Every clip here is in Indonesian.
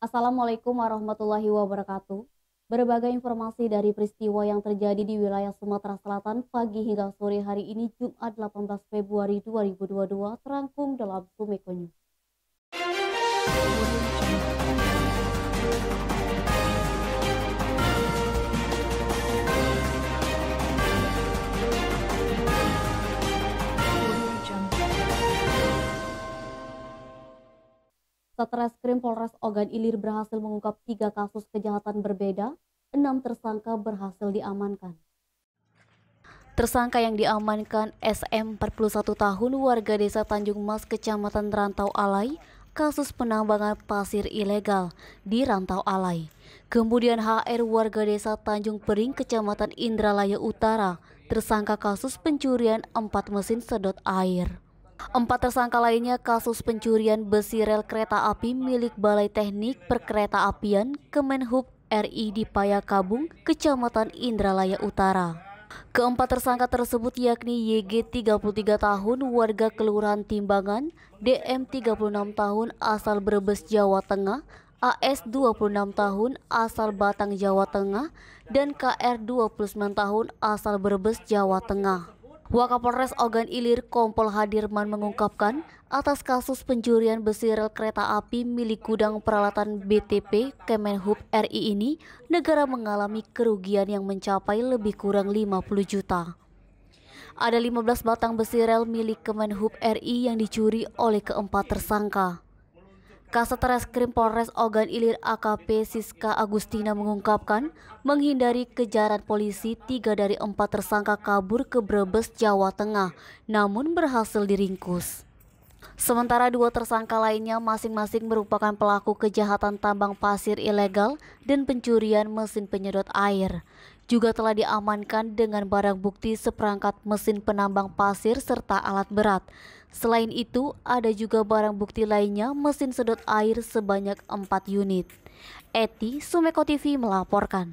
Assalamualaikum warahmatullahi wabarakatuh. Berbagai informasi dari peristiwa yang terjadi di wilayah Sumatera Selatan pagi hingga sore hari ini Jumat 18 Februari 2022 terangkum dalam Sumeko News. Satreskrim Polres Ogan Ilir berhasil mengungkap tiga kasus kejahatan berbeda, enam tersangka berhasil diamankan. Tersangka yang diamankan SM 41 tahun warga desa Tanjung Mas, Kecamatan Rantau Alai, kasus penambangan pasir ilegal di Rantau Alai. Kemudian HR warga desa Tanjung Pering, Kecamatan Indralaya Utara, tersangka kasus pencurian empat mesin sedot air. Empat tersangka lainnya kasus pencurian besi rel kereta api milik Balai Teknik Perkereta Apian Kemenhub RI di Payakabung, Kecamatan Indralaya Utara. Keempat tersangka tersebut yakni YG 33 tahun warga Kelurahan Timbangan, DM 36 tahun asal Brebes Jawa Tengah, AS 26 tahun asal Batang Jawa Tengah, dan KR 29 tahun asal Brebes Jawa Tengah. Wakapolres Ogan Ilir Kompol Hadirman mengungkapkan atas kasus pencurian besi rel kereta api milik gudang peralatan BTP Kemenhub RI ini, negara mengalami kerugian yang mencapai lebih kurang 50 juta. Ada 15 batang besi rel milik Kemenhub RI yang dicuri oleh keempat tersangka. Kasat Reskrim Polres Ogan Ilir AKP Siska Agustina mengungkapkan menghindari kejaran polisi tiga dari empat tersangka kabur ke Brebes, Jawa Tengah, namun berhasil diringkus. Sementara dua tersangka lainnya masing-masing merupakan pelaku kejahatan tambang pasir ilegal dan pencurian mesin penyedot air juga telah diamankan dengan barang bukti seperangkat mesin penambang pasir serta alat berat. Selain itu, ada juga barang bukti lainnya mesin sedot air sebanyak 4 unit. Eti Sumeko TV melaporkan.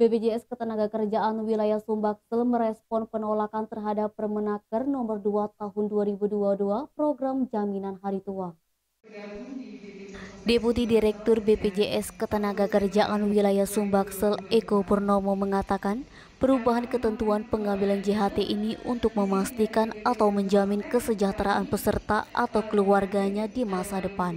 BPJS Ketenagakerjaan Wilayah Sumbaksel merespon penolakan terhadap Permenaker Nomor 2 Tahun 2022 Program Jaminan Hari Tua. Deputi Direktur BPJS Ketenagakerjaan Wilayah Sumbaksel Eko Purnomo mengatakan perubahan ketentuan pengambilan JHT ini untuk memastikan atau menjamin kesejahteraan peserta atau keluarganya di masa depan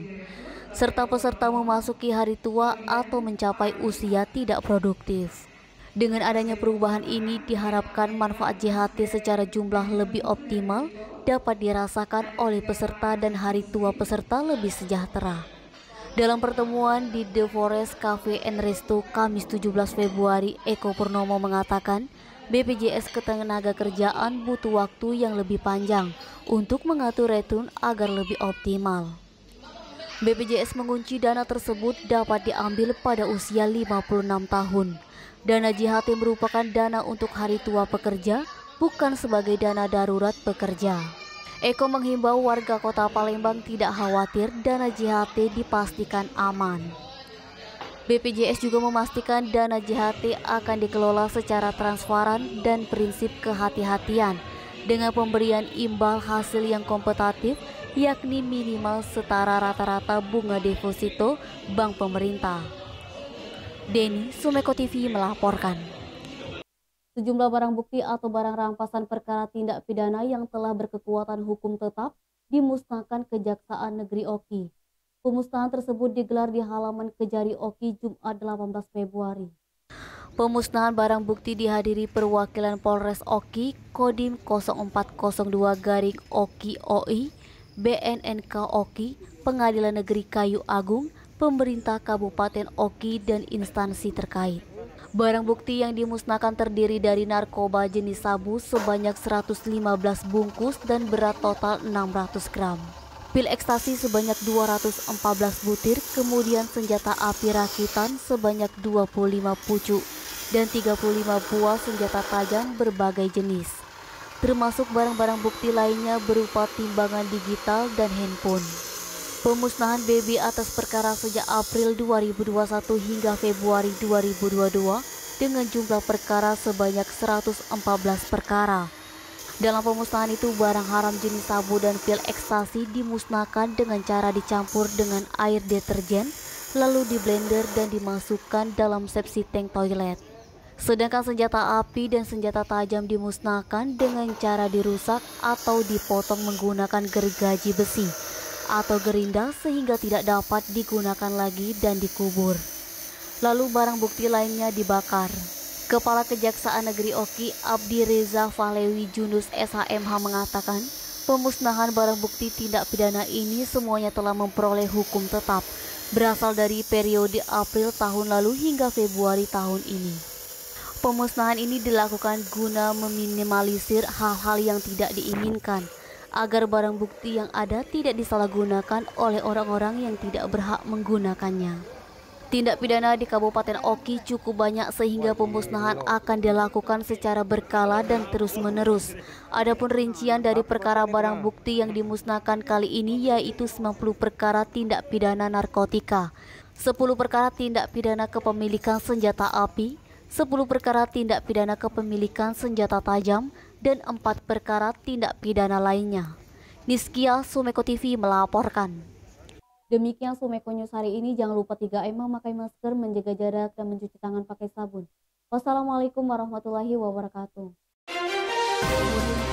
serta peserta memasuki hari tua atau mencapai usia tidak produktif. Dengan adanya perubahan ini diharapkan manfaat JHT secara jumlah lebih optimal dapat dirasakan oleh peserta dan hari tua peserta lebih sejahtera. Dalam pertemuan di The Forest Cafe and Resto Kamis 17 Februari, Eko Purnomo mengatakan BPJS ketenaga kerjaan butuh waktu yang lebih panjang untuk mengatur return agar lebih optimal. BPJS mengunci dana tersebut dapat diambil pada usia 56 tahun. Dana JHT merupakan dana untuk hari tua pekerja, bukan sebagai dana darurat pekerja. Eko menghimbau warga kota Palembang tidak khawatir dana JHT dipastikan aman. BPJS juga memastikan dana JHT akan dikelola secara transparan dan prinsip kehati-hatian dengan pemberian imbal hasil yang kompetitif yakni minimal setara rata-rata bunga deposito bank pemerintah. Denny Sumeko TV melaporkan. Sejumlah barang bukti atau barang rampasan perkara tindak pidana yang telah berkekuatan hukum tetap dimusnahkan Kejaksaan Negeri Oki. Pemusnahan tersebut digelar di halaman Kejari Oki Jumat 18 Februari. Pemusnahan barang bukti dihadiri perwakilan Polres Oki, Kodim 0402 Garik Oki OI, BNNK Oki, Pengadilan Negeri Kayu Agung, Pemerintah Kabupaten Oki dan instansi terkait. Barang bukti yang dimusnahkan terdiri dari narkoba jenis sabu sebanyak 115 bungkus dan berat total 600 gram. Pil ekstasi sebanyak 214 butir, kemudian senjata api rakitan sebanyak 25 pucuk dan 35 buah senjata tajam berbagai jenis. Termasuk barang-barang bukti lainnya berupa timbangan digital dan handphone. Pemusnahan baby atas perkara sejak April 2021 hingga Februari 2022 dengan jumlah perkara sebanyak 114 perkara. Dalam pemusnahan itu, barang haram jenis sabu dan pil ekstasi dimusnahkan dengan cara dicampur dengan air deterjen, lalu diblender dan dimasukkan dalam sepsi tank toilet. Sedangkan senjata api dan senjata tajam dimusnahkan dengan cara dirusak atau dipotong menggunakan gergaji besi atau gerinda sehingga tidak dapat digunakan lagi dan dikubur. Lalu barang bukti lainnya dibakar. Kepala Kejaksaan Negeri Oki Abdi Reza Falewi Junus SHMH mengatakan, pemusnahan barang bukti tindak pidana ini semuanya telah memperoleh hukum tetap berasal dari periode April tahun lalu hingga Februari tahun ini. Pemusnahan ini dilakukan guna meminimalisir hal-hal yang tidak diinginkan, agar barang bukti yang ada tidak disalahgunakan oleh orang-orang yang tidak berhak menggunakannya. Tindak pidana di Kabupaten Oki cukup banyak sehingga pemusnahan akan dilakukan secara berkala dan terus-menerus. Adapun rincian dari perkara barang bukti yang dimusnahkan kali ini yaitu 90 perkara tindak pidana narkotika, 10 perkara tindak pidana kepemilikan senjata api, 10 perkara tindak pidana kepemilikan senjata tajam, dan empat perkara tindak pidana lainnya. Niskia Sumeko TV melaporkan. Demikian Sumeko News hari ini. Jangan lupa 3M memakai masker, menjaga jarak, dan mencuci tangan pakai sabun. Wassalamualaikum warahmatullahi wabarakatuh.